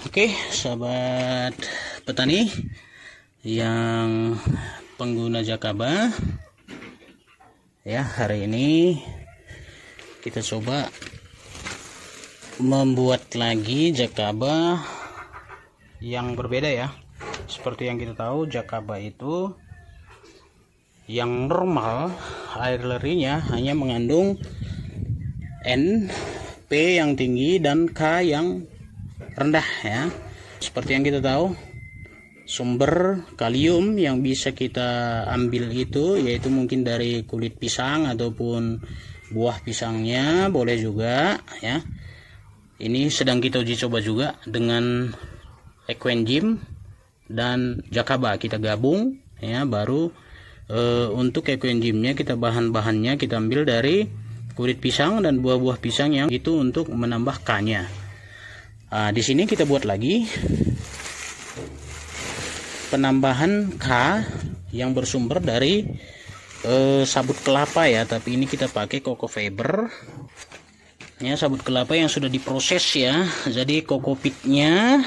Oke, sahabat petani yang pengguna Jakaba ya, hari ini kita coba membuat lagi Jakaba yang berbeda ya. Seperti yang kita tahu Jakaba itu yang normal air lerinya hanya mengandung N, P yang tinggi dan K yang rendah ya seperti yang kita tahu sumber kalium yang bisa kita ambil itu yaitu mungkin dari kulit pisang ataupun buah pisangnya boleh juga ya ini sedang kita uji coba juga dengan Equengym dan Jakaba kita gabung ya baru e, untuk Equenggymnya kita bahan-bahannya kita ambil dari kulit pisang dan buah-buah pisang yang itu untuk menambah k Nah, di sini kita buat lagi penambahan K yang bersumber dari eh, sabut kelapa ya, tapi ini kita pakai koko fiber. Ya, sabut kelapa yang sudah diproses ya. Jadi pitnya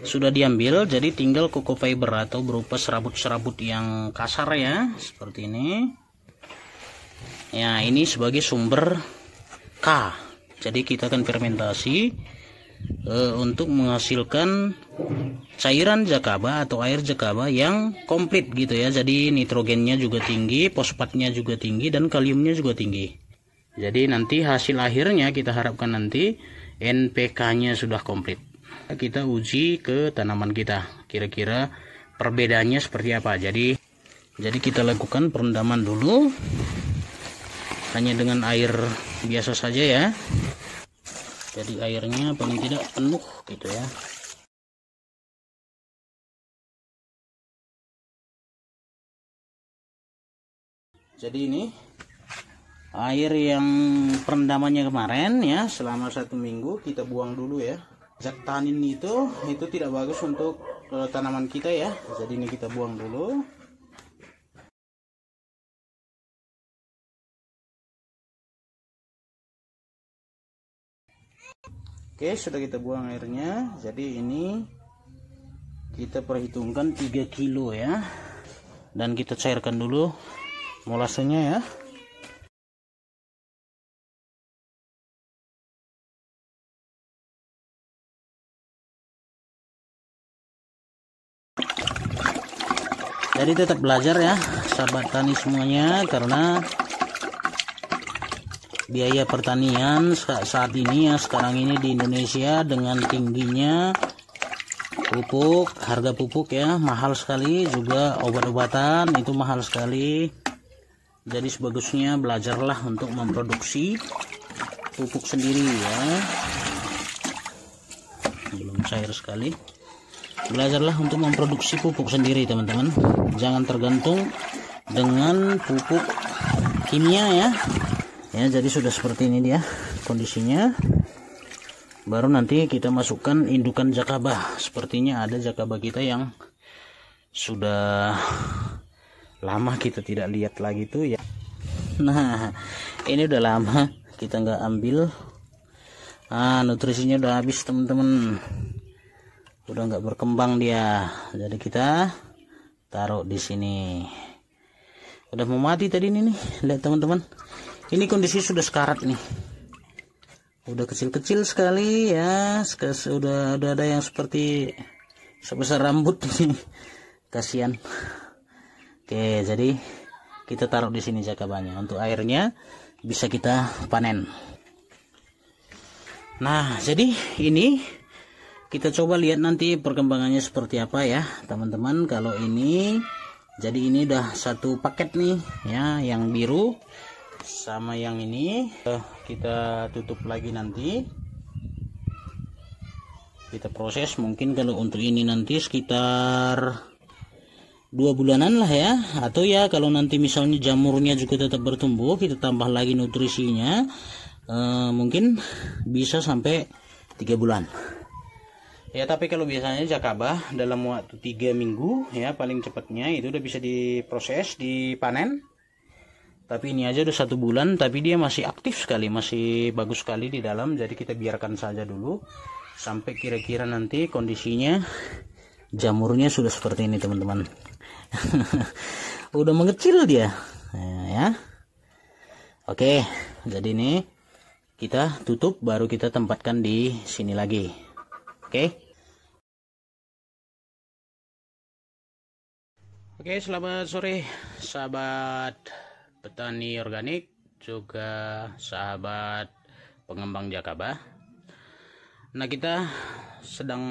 sudah diambil, jadi tinggal koko fiber atau berupa serabut-serabut yang kasar ya, seperti ini. Ya, ini sebagai sumber K. Jadi kita akan fermentasi e, untuk menghasilkan cairan jakaba atau air jakaba yang komplit gitu ya jadi nitrogennya juga tinggi fosfatnya juga tinggi dan kaliumnya juga tinggi jadi nanti hasil akhirnya kita harapkan nanti NPK nya sudah komplit kita uji ke tanaman kita kira-kira perbedaannya seperti apa jadi jadi kita lakukan perendaman dulu hanya dengan air biasa saja ya jadi airnya paling tidak penuh gitu ya jadi ini air yang perendamannya kemarin ya selama satu minggu kita buang dulu ya zat tanin itu itu tidak bagus untuk eh, tanaman kita ya jadi ini kita buang dulu Oke sudah kita buang airnya jadi ini kita perhitungkan 3 kilo ya dan kita cairkan dulu molasenya ya jadi tetap belajar ya sahabat tani semuanya karena biaya pertanian saat ini ya sekarang ini di Indonesia dengan tingginya pupuk harga pupuk ya mahal sekali juga obat-obatan itu mahal sekali jadi sebagusnya belajarlah untuk memproduksi pupuk sendiri ya belum cair sekali belajarlah untuk memproduksi pupuk sendiri teman-teman jangan tergantung dengan pupuk kimia ya ya jadi sudah seperti ini dia kondisinya baru nanti kita masukkan indukan jakabah sepertinya ada jakabah kita yang sudah lama kita tidak lihat lagi tuh ya nah ini udah lama kita nggak ambil ah nutrisinya udah habis teman-teman udah nggak berkembang dia jadi kita taruh di sini udah mau mati tadi ini nih lihat teman-teman ini kondisi sudah sekarat nih, udah kecil-kecil sekali ya sudah udah ada yang seperti sebesar rambut ini kasihan oke jadi kita taruh di sini jakabannya untuk airnya bisa kita panen nah jadi ini kita coba lihat nanti perkembangannya seperti apa ya teman-teman kalau ini jadi ini udah satu paket nih ya yang biru sama yang ini eh, kita tutup lagi nanti kita proses mungkin kalau untuk ini nanti sekitar dua bulanan lah ya atau ya kalau nanti misalnya jamurnya juga tetap bertumbuh kita tambah lagi nutrisinya e, mungkin bisa sampai tiga bulan ya tapi kalau biasanya jakabah dalam waktu tiga minggu ya paling cepatnya itu udah bisa diproses dipanen tapi ini aja udah satu bulan tapi dia masih aktif sekali masih bagus sekali di dalam jadi kita biarkan saja dulu sampai kira-kira nanti kondisinya jamurnya sudah seperti ini teman-teman udah mengecil dia nah, ya oke jadi ini kita tutup baru kita tempatkan di sini lagi oke Oke, selamat sore sahabat petani organik juga sahabat pengembang jakaba. nah kita sedang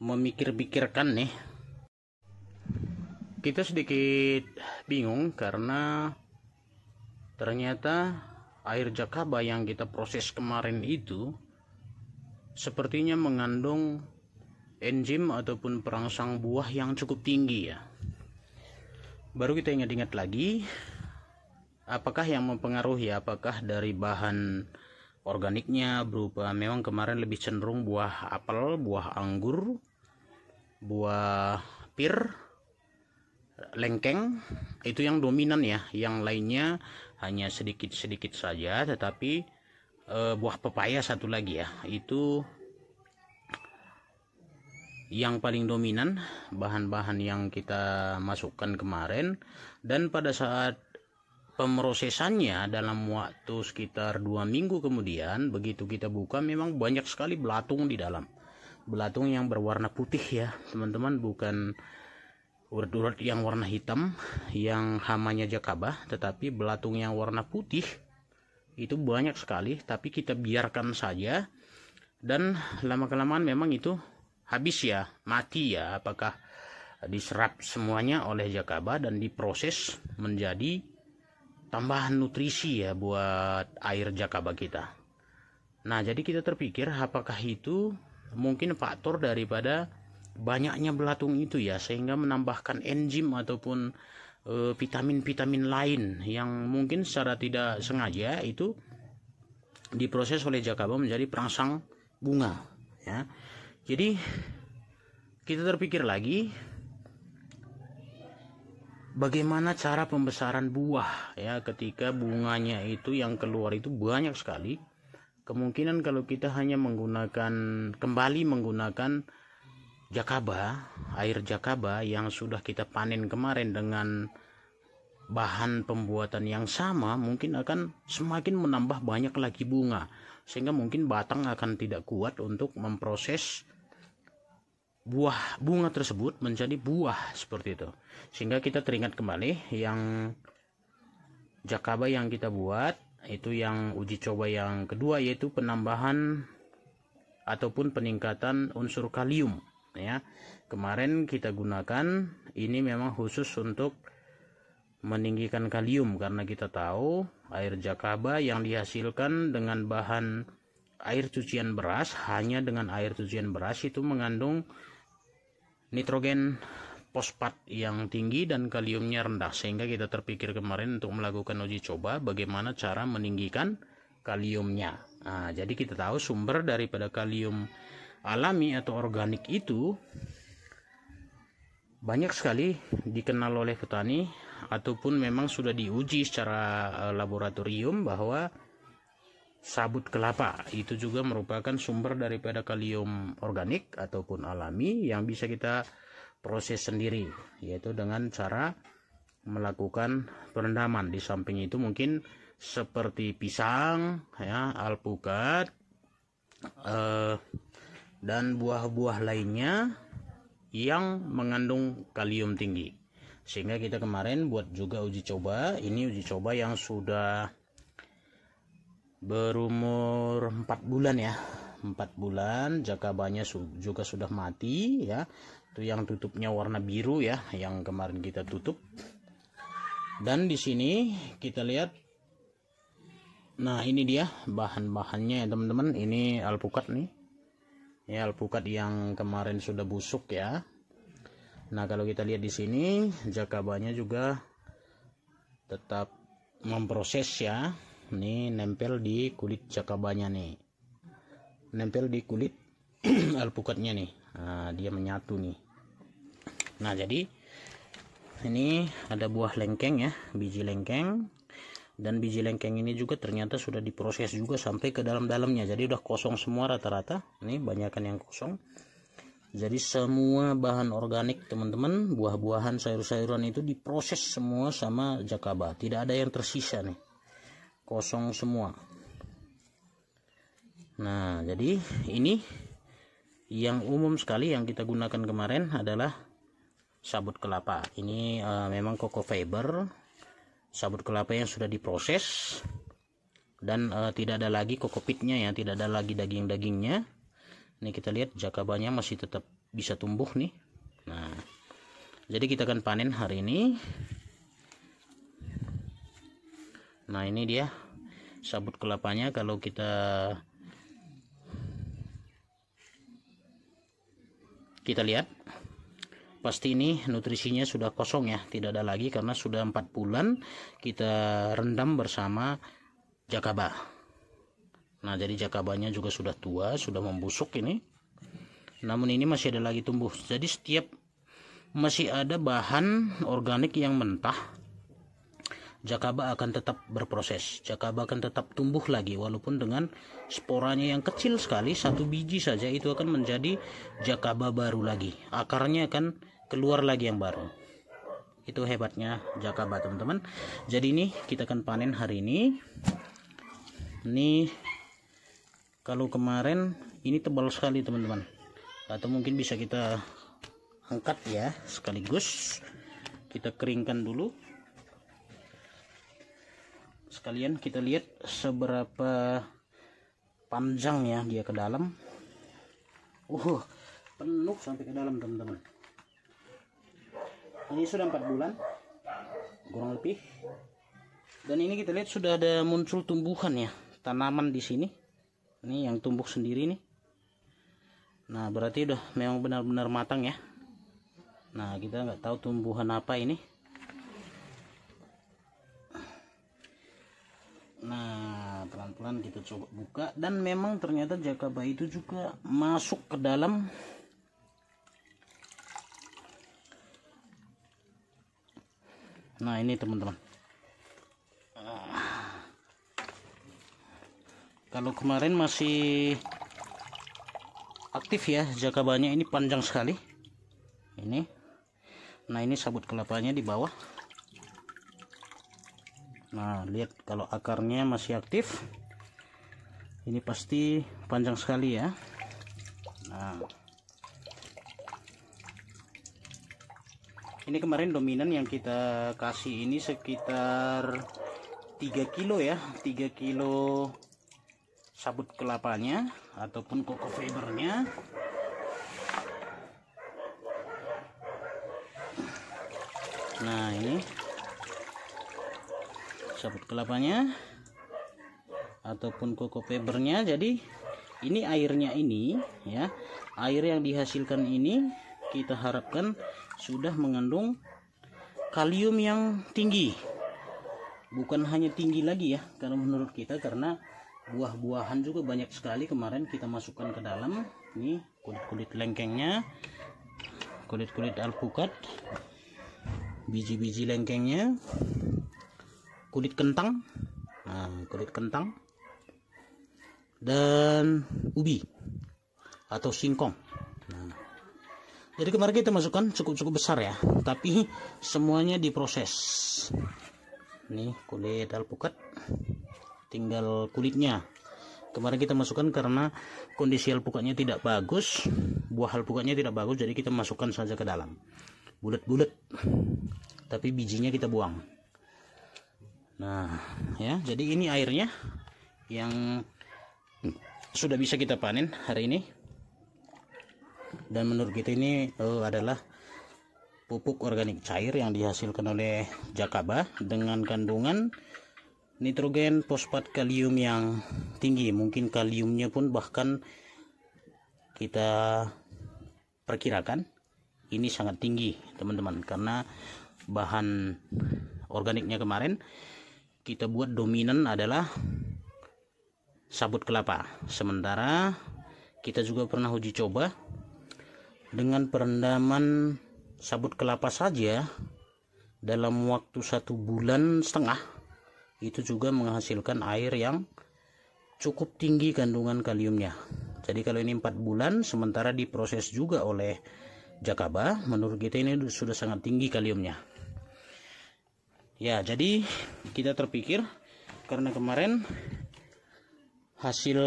memikir-pikirkan nih kita sedikit bingung karena ternyata air jakaba yang kita proses kemarin itu sepertinya mengandung enzim ataupun perangsang buah yang cukup tinggi ya baru kita ingat-ingat lagi apakah yang mempengaruhi apakah dari bahan organiknya berupa memang kemarin lebih cenderung buah apel, buah anggur, buah pir, lengkeng itu yang dominan ya, yang lainnya hanya sedikit-sedikit saja tetapi eh, buah pepaya satu lagi ya, itu yang paling dominan bahan-bahan yang kita masukkan kemarin dan pada saat pemrosesannya dalam waktu sekitar dua minggu kemudian begitu kita buka memang banyak sekali belatung di dalam belatung yang berwarna putih ya teman-teman bukan urat-urat yang warna hitam yang hamanya jakabah tetapi belatung yang warna putih itu banyak sekali tapi kita biarkan saja dan lama kelamaan memang itu habis ya mati ya apakah diserap semuanya oleh jakaba dan diproses menjadi tambahan nutrisi ya buat air jakaba kita nah jadi kita terpikir apakah itu mungkin faktor daripada banyaknya belatung itu ya sehingga menambahkan enzim ataupun eh, vitamin-vitamin lain yang mungkin secara tidak sengaja itu diproses oleh jakaba menjadi perangsang bunga ya jadi kita terpikir lagi bagaimana cara pembesaran buah ya ketika bunganya itu yang keluar itu banyak sekali kemungkinan kalau kita hanya menggunakan kembali menggunakan jakaba air jakaba yang sudah kita panen kemarin dengan bahan pembuatan yang sama mungkin akan semakin menambah banyak lagi bunga sehingga mungkin batang akan tidak kuat untuk memproses buah bunga tersebut menjadi buah seperti itu sehingga kita teringat kembali yang jakaba yang kita buat itu yang uji coba yang kedua yaitu penambahan ataupun peningkatan unsur kalium ya kemarin kita gunakan ini memang khusus untuk meninggikan kalium karena kita tahu air jakaba yang dihasilkan dengan bahan air cucian beras hanya dengan air cucian beras itu mengandung nitrogen fosfat yang tinggi dan kaliumnya rendah sehingga kita terpikir kemarin untuk melakukan uji coba bagaimana cara meninggikan kaliumnya nah, jadi kita tahu sumber daripada kalium alami atau organik itu banyak sekali dikenal oleh petani ataupun memang sudah diuji secara eh, laboratorium bahwa sabut kelapa itu juga merupakan sumber daripada kalium organik ataupun alami yang bisa kita proses sendiri yaitu dengan cara melakukan perendaman di samping itu mungkin seperti pisang ya alpukat eh, dan buah-buah lainnya yang mengandung kalium tinggi sehingga kita kemarin buat juga uji coba ini uji coba yang sudah berumur 4 bulan ya 4 bulan jakabanya juga sudah mati ya itu yang tutupnya warna biru ya yang kemarin kita tutup dan di sini kita lihat nah ini dia bahan-bahannya ya teman-teman ini alpukat nih ya alpukat yang kemarin sudah busuk ya nah kalau kita lihat di sini jakabanya juga tetap memproses ya ini nempel di kulit cakabanya nih nempel di kulit alpukatnya nih nah, dia menyatu nih nah jadi ini ada buah lengkeng ya biji lengkeng dan biji lengkeng ini juga ternyata sudah diproses juga sampai ke dalam-dalamnya jadi udah kosong semua rata-rata ini banyakan yang kosong jadi semua bahan organik teman-teman buah-buahan sayur-sayuran itu diproses semua sama jakaba tidak ada yang tersisa nih kosong semua nah jadi ini yang umum sekali yang kita gunakan kemarin adalah sabut kelapa ini uh, memang koko fiber sabut kelapa yang sudah diproses dan uh, tidak ada lagi kokopitnya ya tidak ada lagi daging-dagingnya ini kita lihat jakabanya masih tetap bisa tumbuh nih nah jadi kita akan panen hari ini nah ini dia sabut kelapanya kalau kita kita lihat pasti ini nutrisinya sudah kosong ya tidak ada lagi karena sudah empat bulan kita rendam bersama jakaba nah jadi jakabanya juga sudah tua sudah membusuk ini namun ini masih ada lagi tumbuh jadi setiap masih ada bahan organik yang mentah Jakaba akan tetap berproses. Jakaba akan tetap tumbuh lagi walaupun dengan sporanya yang kecil sekali, satu biji saja itu akan menjadi jakaba baru lagi. Akarnya akan keluar lagi yang baru. Itu hebatnya jakaba, teman-teman. Jadi ini kita akan panen hari ini. Ini kalau kemarin ini tebal sekali, teman-teman. Atau mungkin bisa kita angkat ya sekaligus kita keringkan dulu sekalian kita lihat seberapa panjangnya dia ke dalam uh penuh sampai ke dalam teman-teman ini sudah empat bulan kurang lebih dan ini kita lihat sudah ada muncul tumbuhan ya tanaman di sini ini yang tumbuh sendiri nih nah berarti udah memang benar-benar matang ya nah kita nggak tahu tumbuhan apa ini nah pelan-pelan kita coba buka dan memang ternyata jakaba itu juga masuk ke dalam nah ini teman-teman kalau kemarin masih aktif ya jakabanya ini panjang sekali ini nah ini sabut kelapanya di bawah nah lihat kalau akarnya masih aktif ini pasti panjang sekali ya nah ini kemarin dominan yang kita kasih ini sekitar 3 kilo ya 3 kilo sabut kelapanya ataupun koko fibernya nah ini sabut kelapanya ataupun koko fibernya jadi ini airnya ini ya air yang dihasilkan ini kita harapkan sudah mengandung kalium yang tinggi bukan hanya tinggi lagi ya kalau menurut kita karena buah-buahan juga banyak sekali kemarin kita masukkan ke dalam ini kulit-kulit lengkengnya kulit-kulit alpukat biji-biji lengkengnya kulit kentang nah, kulit kentang dan ubi atau singkong nah, jadi kemarin kita masukkan cukup-cukup besar ya tapi semuanya diproses ini kulit alpukat tinggal kulitnya kemarin kita masukkan karena kondisi alpukatnya tidak bagus buah alpukatnya tidak bagus jadi kita masukkan saja ke dalam bulat-bulat tapi bijinya kita buang nah ya jadi ini airnya yang sudah bisa kita panen hari ini dan menurut kita ini uh, adalah pupuk organik cair yang dihasilkan oleh Jakaba dengan kandungan nitrogen fosfat kalium yang tinggi mungkin kaliumnya pun bahkan kita perkirakan ini sangat tinggi teman-teman karena bahan organiknya kemarin kita buat dominan adalah sabut kelapa sementara kita juga pernah uji coba dengan perendaman sabut kelapa saja dalam waktu satu bulan setengah itu juga menghasilkan air yang cukup tinggi kandungan kaliumnya jadi kalau ini empat bulan sementara diproses juga oleh Jakaba menurut kita ini sudah sangat tinggi kaliumnya ya jadi kita terpikir karena kemarin hasil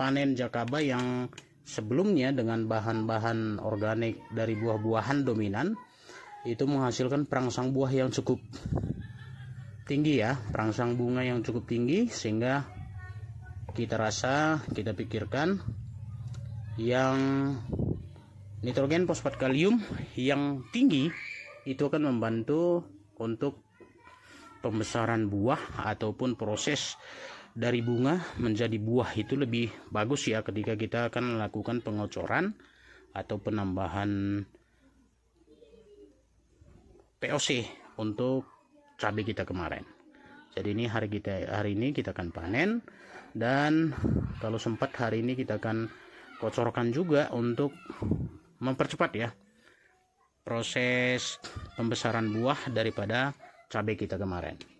panen jakaba yang sebelumnya dengan bahan-bahan organik dari buah-buahan dominan itu menghasilkan perangsang buah yang cukup tinggi ya perangsang bunga yang cukup tinggi sehingga kita rasa kita pikirkan yang nitrogen fosfat kalium yang tinggi itu akan membantu untuk pembesaran buah ataupun proses dari bunga menjadi buah itu lebih bagus ya ketika kita akan melakukan pengocoran atau penambahan POC untuk cabai kita kemarin. Jadi ini hari kita hari ini kita akan panen dan kalau sempat hari ini kita akan kocorkan juga untuk mempercepat ya proses pembesaran buah daripada cabai kita kemarin